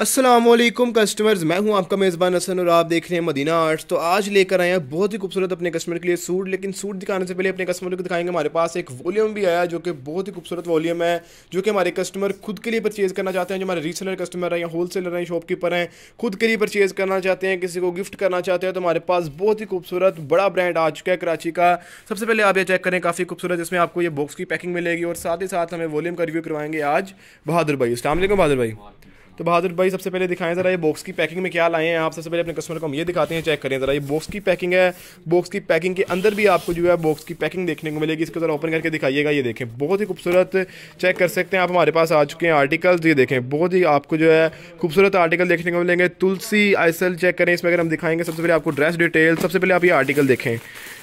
Aslam customers मैं हूं आपका मेज़बान हसन और आप देख रहे हैं मदीना आर्ट्स तो आज लेकर आए हैं बहुत ही खूबसूरत अपने कस्टमर के लिए सूट लेकिन सूट दिखाने से पहले अपने कस्टमर को दिखाएंगे हमारे पास एक वॉल्यूम भी आया जो कि बहुत ही खूबसूरत वॉल्यूम है जो कि हमारे कस्टमर खुद के लिए परचेज़ करना चाहते हैं जो हमारे रीसेलर कस्टमर हैं या होल सेलर हैं शॉपकीपर हैं खुद के लिए परचेज़ करना चाहते हैं किसी को गिफ्ट करना चाहते हैं तो हमारे पास बहुत ही खूबसूरत बड़ा ब्रांड आ चुका है कराची का सबसे पहले आप ये चेक करें काफ़ी खूबसूरत जिसमें आपको ये बॉक्स की पैकिंग मिलेगी और साथ ही साथ हमें वॉल्यूम का रिव्यू करवाएंगे आज बहादुर भाई असल बहादुर भाई तो बहादुर भाई सबसे पहले दिखाएं ज़रा ये बॉक्स की पैकिंग में क्या लाए हैं आप सबसे पहले अपने कस्टमर को हम ये दिखाते हैं चेक करें ज़रा ये बॉक्स की पैकिंग है बॉक्स की पैकिंग के अंदर भी आपको जो है बॉक्स की पैकिंग देखने को मिलेगी इसको ज़रा ओपन करके दिखाइएगा ये देखें बहुत ही खूबसूरत चेक कर सकते हैं आप हमारे पास आ चुके हैं आर्टिकल्स ये देखें बहुत ही आपको जो है खूबसूरत आर्टिकल देखने को मिलेंगे तुलसी आइसल चेक करें इसमें अगर हम दिखाएंगे सबसे पहले आपको ड्रेस डिटेल सबसे पहले आप ये आर्टिकल देखें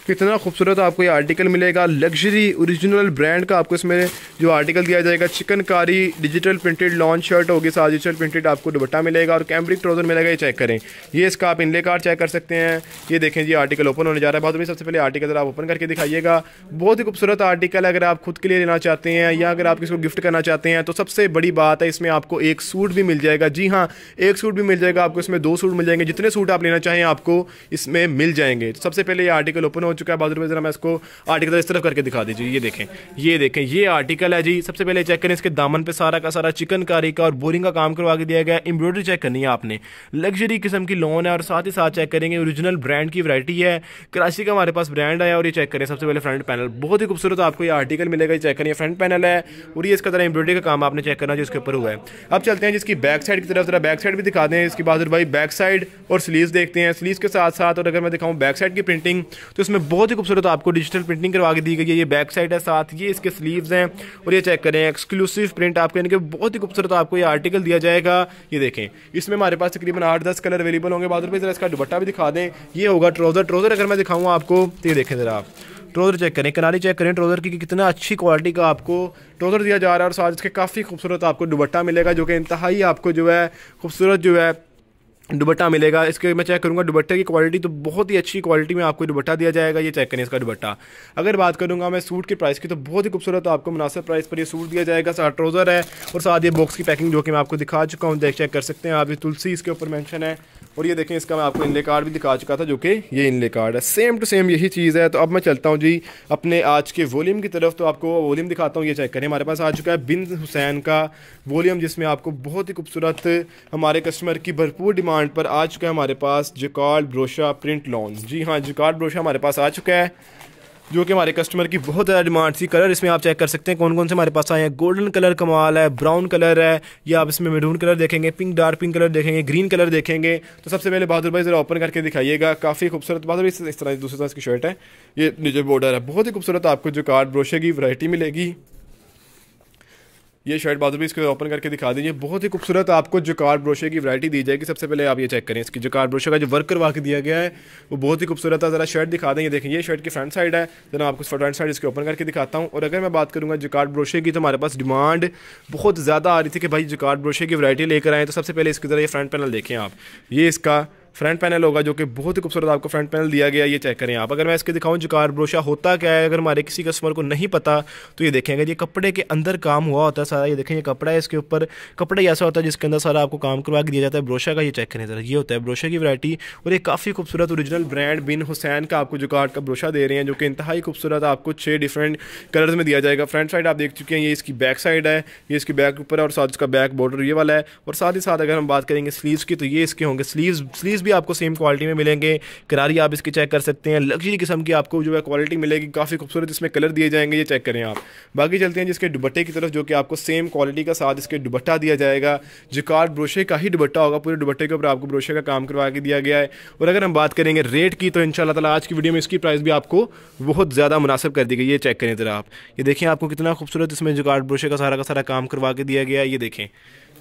कितना खूबसूरत आपको ये आर्टिकल मिलेगा लग्जरी ओरिजिनल ब्रांड का आपको इसमें जो आर्टिकल दिया जाएगा chikankari digital printed lawn shirt होगी साथ डिजिटल प्रिंटेड आपको दुबट्टा मिलेगा और कैम्ब्रिक ट्राउजर मिलेगा ये चेक करें ये इसका आप इनले कार्ड चेक कर सकते हैं ये देखें जी आर्टिकल ओपन होने जा रहा है बहुत सबसे पहले आर्टिकल आप ओपन करके दिखाइएगा बहुत ही खूबसूरत आर्टिकल अगर आप खुद के लिए लेना चाहते हैं या अगर आप किसी गिफ्ट करना चाहते हैं तो सबसे बड़ी बात है इसमें आपको एक सूट भी मिल जाएगा जी हाँ एक सूट भी मिल जाएगा आपको इसमें दो सूट मिल जाएंगे जितने सूट आप लेना चाहें आपको इसमें मिल जाएंगे सबसे पहले ये आर्टिकल ओपन हो चुका है बाजू में ज़रा मैं इसको आर्टिकल इस तरफ करके दिखा दीजिए ये देखें ये देखें ये आर्टिकल है जी सबसे पहले चेक करें इसके दामन पर सारा का सारा चिकनकारी का और बोरिंग का काम करवा के दिया गया एम्ब्रॉयडरी चेक करनी है आपने लग्जरी किस्म की लोन है और साथ ही साथ चेक करेंगे ओरिजिनल ब्रांड की वैरायटी है कराची का हमारे पास ब्रांड है और ये चेक करें सबसे पहले फ्रंट पैनल बहुत ही खूबसूरत आपको ये आर्टिकल मिलेगा ये चेक करिए फ्रंट पैनल है और ये इसका तरह एम्ब्रॉयडरी का काम आपने चेक करना जो इसके ऊपर हुआ है अब चलते हैं जिसकी बैक साइड की तरफ जरा बैक साइड भी दिखा दें इसके बाद भाई बैक साइड और स्लीव देखते हैं स्लीव के साथ साथ और अगर मैं दिखाऊँ बैक साइड की प्रिंटिंग तो इसमें बहुत ही खूबसूरत आपको डिजिटल प्रिंटिंग करवा के दी गई है ये बैक साइड है साथ ये इसके स्लीव्स हैं और ये चेक करें एक्सक्लूसिव प्रिंट आपको यानी कि बहुत ही खूबसूरत आपको ये आर्टिकल दिया जाए जाएगा ये देखें इसमें हमारे पास तकरीबन आठ दस कलर अवेलेबल होंगे बाद रुपये ज़रा इसका दुपट्टा भी दिखा दें ये होगा ट्राउज़र ट्राउज़र अगर मैं दिखाऊँ आपको तो ये देखें ज़रा आप ट्रोज़र चेक करें किनारी चेक करें ट्रोज़र की कि कितना अच्छी क्वालिटी का आपको ट्रोज़र दिया जा रहा है और साथ इसके काफ़ी खूबसूरत आपको दुबट्टा मिलेगा जो कि इंतहाई आपको जो है खूबसूरत जो है दुबट्टा मिलेगा इसके मैं चेक करूँगा दुबट्टे की क्वालिटी तो बहुत ही अच्छी क्वालिटी में आपको दुबट्टा दिया जाएगा ये चेक करें इसका दुबट्टा अगर बात करूँगा मैं सूट की प्राइस की तो बहुत ही खूबसूरत तो आपको मुनासिब प्राइस पर ये सूट दिया जाएगा साथ ट्रोज़र है और साथ ये बॉक्स की पैकिंग जो कि मैं आपको दिखा चुका हूँ देख चेक कर सकते हैं आप ये तुलसी इसके ऊपर मैंशन है और ये देखें इसका मैं आपको इनले कार्ड भी दिखा चुका था जो कि ये इनले कार्ड है सेम टू सेम यही चीज़ है तो अब मैं चलता हूँ जी अपने आज के वॉल्यूम की तरफ तो आपको वॉल्यूम दिखाता हूँ ये चेक करें हमारे पास आ चुका है बिन हुसैन का वॉल्यूम जिसमें आपको बहुत ही खूबसूरत हमारे कस्टमर की भरपूर डिमांड पर आ चुका है हमारे पास जिकार्ड ब्रोशा प्रिंट लॉन्स जी हाँ जिकार्ड ब्रोशा हमारे पास आ चुका है जो कि हमारे कस्टमर की बहुत ज़्यादा डिमांड थी कलर इसमें आप चेक कर सकते हैं कौन कौन से हमारे पास आए हैं गोल्डन कलर कमाल है ब्राउन कलर है या आप इसमें मेडून कलर देखेंगे पिंक डार्क पिंक कलर देखेंगे ग्रीन कलर देखेंगे तो सबसे पहले बहादुर भाई ज़रा ओपन करके दिखाइएगा काफ़ी खूबसूरत बहादुर इस तरह दूसरी तरह इसकी शर्ट है ये नीचे बॉर्डर है बहुत ही खूबसूरत आपको जो कार्ड ब्रोशे की वरायटी मिलेगी ये शर्ट बाजू भी इसको ओपन करके दिखा दीजिए बहुत ही खूबसूरत आपको कार्ड ब्रोशे की वैरायटी दी जाएगी सबसे पहले आप ये चेक करें इसकी कार्ड ब्रोशे का जो वर्क करवा के दिया गया है वो बहुत ही खूबसूरत है ज़रा शर्ट दिखा देंगे देखें ये शर्ट की फ्रंट साइड है जो तो आपको फ्रंट साइड इसके ओपन करके दिखाता हूँ और अगर मैं बात करूँगा कार्ड ब्रोशे की तो हमारे पास डिमांड बहुत ज़्यादा आ रही थी कि भाई कार्ड ब्रोशे की वरायटी लेकर आएँ तो सबसे पहले इसकी ज़रा ये फ्रंट पैनल देखें आप ये इसका फ्रंट पैनल होगा जो कि बहुत ही खूबसूरत आपको फ्रंट पैनल दिया गया ये चेक करें आप अगर मैं इसके दिखाऊँ जुकार ब्रोशा होता क्या है अगर हमारे किसी कस्टमर को नहीं पता तो ये देखेंगे ये कपड़े के अंदर काम हुआ होता है सारा ये देखें ये कपड़ा है इसके ऊपर कपड़ा ऐसा होता है जिसके अंदर सारा आपको काम करवा के दिया जाता है ब्रोशा का ये चेक करें ज़रा ये होता है ब्रोशा की वरायटी और ये काफ़ी खूबसूरत ओरिजिनल ब्रांड बिन हुसैन का आपको जुकार्ड का ब्रोशा दे रहे हैं जो कि इतहाई खूबसूरत आपको छः डिफरेंट कलर्स में दिया जाएगा फ्रंट साइड आप देख चुके हैं ये इसकी बैक साइड है ये इसकी बैक ऊपर है और साथ इसका बैक बॉर्डर ये वाला है और साथ ही साथ अगर हम बात करेंगे स्लीव्स की तो ये इसके होंगे स्लीव्स स्लीव्स भी आपको सेम क्वालिटी में मिलेंगे करारी आप इसकी चेक कर सकते हैं लग्जरी किस्म की आपको जो है क्वालिटी मिलेगी काफ़ी खूबसूरत इसमें कलर दिए जाएंगे ये चेक करें आप बाकी चलते हैं जिसके दुबट्टे की तरफ जो कि आपको सेम क्वालिटी का साथ इसके दुबट्टा दिया जाएगा जिकार्ड ब्रोशे का ही दुबट्टा होगा पूरे दुबट्टे के ऊपर आपको ब्रोशे का काम करवा के दिया गया है और अगर हम बात करेंगे रेट की तो इन शाला आज की वीडियो में इसकी प्राइस भी आपको बहुत ज़्यादा मुनासब कर दी गई ये चेक करें ज़रा आप ये देखें आपको कितना खूबसूरत इसमें कार्ड ब्रोशे का सारा का सारा काम करवा के दिया गया है ये देखें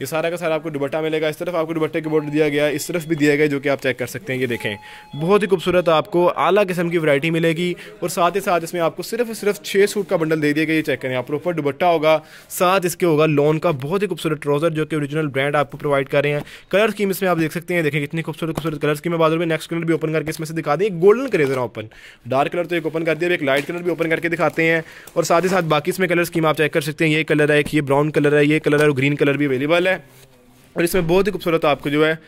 ये सारा का सारा आपको दुबट्टा मिलेगा इस तरफ आपको दुबट्टे के बॉर्डर दिया गया इस तरफ भी दिया गया जो कि आप चेक कर सकते हैं ये देखें बहुत ही खूबसूरत आपको आला किस्म की वैरायटी मिलेगी और साथ ही साथ इसमें आपको सिर्फ और सिर्फ छः सूट का बंडल दे दिया गया ये चेक करें आप प्रोपर दुबट्टा होगा साथ इसके होगा लोन का बहुत ही खूबसूरत ट्राउजर जो कि ओरिजिनल ब्रांड आपको प्रोवाइड कर रहे हैं कलर स्कीम इसमें आप देख सकते हैं देखें कितनी खूबसूरत खूबसूरत कलर स्कीम है में नेक्स्ट कलर भी ओपन करके इसमें से दिखा दें गोल्डन करे जरा ओपन डार्क कलर तो एक ओपन कर दिया एक लाइट कलर भी ओपन करके दिखाते हैं और साथ ही साथ बाकी इसमें कलर स्कीम आप चेक कर सकते हैं ये कलर है एक ये ब्राउन कलर है ये कलर है और ग्रीन कलर भी अवेलेबल मॉडल है और इसमें बहुत ही खूबसूरत आपको जो है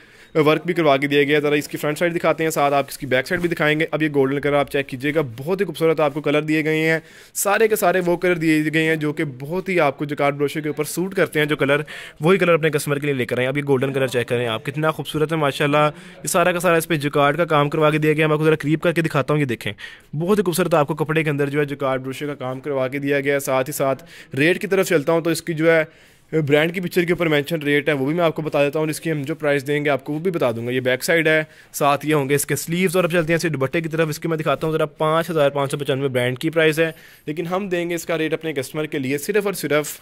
वर्क भी करवा के दिया गया ज़रा इसकी फ्रंट साइड दिखाते हैं साथ आप इसकी बैक साइड भी दिखाएंगे अब ये गोल्डन कलर आप चेक कीजिएगा बहुत ही खूबसूरत आपको कलर दिए गए हैं सारे के सारे वो कलर दिए गए हैं जो कि बहुत ही आपको कार्ड ब्रोशे के ऊपर सूट करते हैं जो कलर वही कलर अपने कस्टमर के लिए लेकर आए अब ये गोल्डन कलर चेक करें आप कितना खूबसूरत है माशाला ये सारा का सारा इस पर जकार्ड का काम करवा के दिया गया मैं आपको ज़रा करीब करके दिखाता हूँ ये देखें बहुत ही खूबसूरत आपको कपड़े के अंदर जो है जकार्ड ब्रोशे का काम करवा के दिया गया साथ ही साथ रेट की तरफ चलता हूँ तो इसकी जो है ब्रांड की पिक्चर के ऊपर मेंशन रेट है वो भी मैं आपको बता देता हूँ और इसकी हम जो प्राइस देंगे आपको वो भी बता दूंगा ये बैक साइड है साथ ये होंगे इसके स्लीव्स और अब चलते हैं इसे दुबट्टे की तरफ इसकी मैं दिखाता हूँ ज़रा पाँच हज़ार पाँच सौ पचानवे ब्रांड की प्राइस है लेकिन हम देंगे इसका रेट अपने कस्टमर के लिए सिर्फ और सिर्फ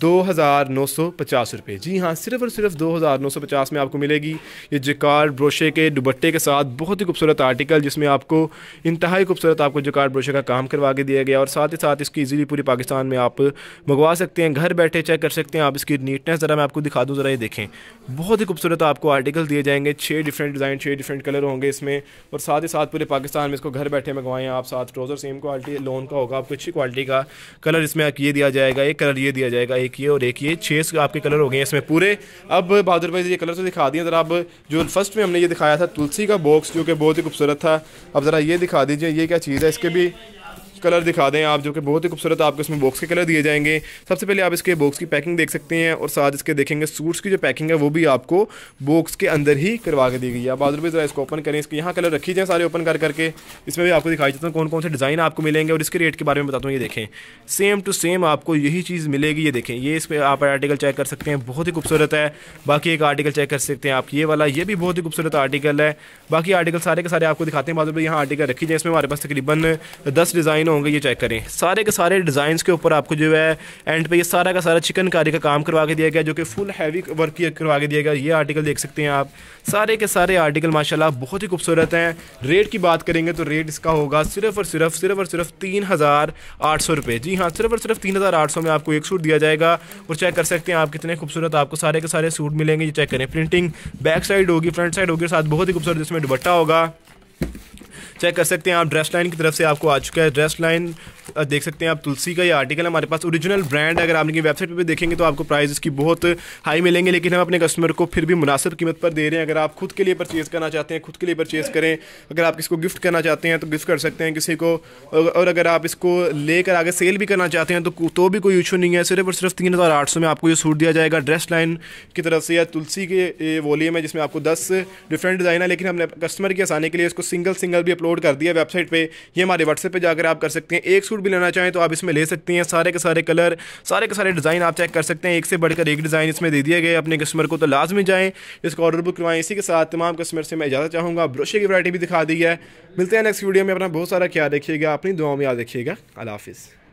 दो हज़ार नौ सौ पचास रुपये जी हाँ सिर्फ और सिर्फ दो हज़ार नौ सौ पचास में आपको मिलेगी ये जकार ब्रोशे के दुबट्टे के साथ बहुत ही खूबसूरत आर्टिकल जिसमें आपको इंतहाई खूबसूरत आपको जकार ब्रोशे का काम करवा के दिया गया और साथ ही साथ इसकी इजीली पूरी पाकिस्तान में आप मंगवा सकते हैं घर बैठे चेक कर सकते हैं आप इसकी नीटनेस ज़रा मैं आपको दिखा दूँ ज़रा ये देखें बहुत ही खूबसूरत आपको आर्टिकल दिए जाएंगे छः डिफरेंट डिज़ाइन छः डिफरेंट कलर होंगे इसमें और साथ ही साथ पूरे पाकिस्तान में इसको घर बैठे मंगवाएँ आप साथ ट्रोज़र सेम क्वालिटी लोन का होगा आपको अच्छी क्वालिटी का कलर इसमें ये दिया जाएगा एक कलर ये दिया जाएगा एक ये और एक ये छः आपके कलर हो गए इसमें पूरे अब बहादुर भाई ये कलर तो दिखा दिए ज़रा अब जो फर्स्ट में हमने ये दिखाया था तुलसी का बॉक्स जो कि बहुत ही खूबसूरत था अब ज़रा ये दिखा दीजिए ये क्या चीज़ है इसके भी कलर दिखा दें आप जो कि बहुत ही खूबसूरत आपको इसमें बॉक्स के कलर दिए जाएंगे सबसे पहले आप इसके बॉक्स की पैकिंग देख सकते हैं और साथ इसके देखेंगे सूट्स की जो पैकिंग है वो भी आपको बॉक्स के अंदर ही करवा के दी गई है आप भी ज़रा इसको ओपन करें इसके यहाँ कलर रखी जाए सारे ओपन कर करके इसमें भी आपको दिखाई देता हूँ कौन कौन से डिज़ाइन आपको मिलेंगे और इसके रेट के बारे में बताता हूँ ये देखें सेम टू सेम आपको यही चीज़ मिलेगी ये देखें ये इस पर आप आर्टिकल चेक कर सकते हैं बहुत ही खूबसूरत है बाकी एक आर्टिकल चेक कर सकते हैं आप ये वाला ये भी बहुत ही खूबसूरत आर्टिकल है बाकी आर्टिकल सारे के सारे आपको दिखाते हैं भी यहाँ आर्टिकल रखी जाए इसमें हमारे पास तकरीबन दस डिज़ाइन डिज़ाइन होंगे ये चेक करें सारे के सारे डिज़ाइन के ऊपर आपको जो है एंड पे ये सारा का सारा चिकनकारी का काम करवा के दिया गया जो कि फुल हैवी वर्क करवा के दिया गया ये आर्टिकल देख सकते हैं आप सारे के सारे आर्टिकल माशाल्लाह बहुत ही खूबसूरत हैं रेट की बात करेंगे तो रेट इसका होगा सिर्फ और सिर्फ सिर्फ और सिर्फ तीन हज़ार आठ सौ रुपये जी हाँ सिर्फ और सिर्फ तीन हज़ार आठ सौ में आपको एक सूट दिया जाएगा और चेक कर सकते हैं आप कितने खूबसूरत आपको सारे के सारे सूट मिलेंगे ये चेक करें प्रिंटिंग बैक साइड होगी फ्रंट साइड होगी साथ बहुत ही खूबसूरत जिसमें दुबट्टा होगा चेक कर सकते हैं आप ड्रेस लाइन की तरफ से आपको आ चुका है ड्रेस लाइन देख सकते हैं आप तुलसी का ये आर्टिकल हमारे पास ओरिजिनल ब्रांड अगर आप इनकी वेबसाइट पर भी देखेंगे तो आपको प्राइस इसकी बहुत हाई मिलेंगे लेकिन हम अपने कस्टमर को फिर भी मुनासिब कीमत पर दे रहे हैं अगर आप खुद के लिए परचेज़ करना चाहते हैं खुद के लिए परचेज़ करें अगर आप इसको गिफ्ट करना चाहते हैं तो गिफ्ट कर सकते हैं किसी को और अगर आप इसको लेकर आगे सेल भी करना चाहते हैं तो तो भी कोई इशू नहीं है सिर्फ और सिर्फ तीन हज़ार आठ सौ में आपको ये सूट दिया जाएगा ड्रेस लाइन की तरफ से या तुलसी के वॉल्यूम है जिसमें आपको दस डिफरेंट डिज़ाइन है लेकिन हमने कस्टमर की आसानी के लिए इसको सिंगल सिंगल भी अपलोड अपलोड कर दिया वेबसाइट पे ये हमारे व्हाट्सएप पे जाकर आप कर सकते हैं एक सूट भी लेना चाहें तो आप इसमें ले सकते हैं सारे के सारे कलर सारे के सारे डिज़ाइन आप चेक कर सकते हैं एक से बढ़कर एक डिज़ाइन इसमें दे दिए गए अपने कस्टमर को तो लाजमी जाएँ इसका ऑर्डर बुक करवाएं इसी के साथ तमाम कस्टमर से मैं इजाज़त चाहूँगा ब्रोशे की वरायटी भी दिखा दी है मिलते हैं नेक्स्ट वीडियो में अपना बहुत सारा ख्याल रखिएगा अपनी दुआओं में याद रखिएगा अला हाफिज़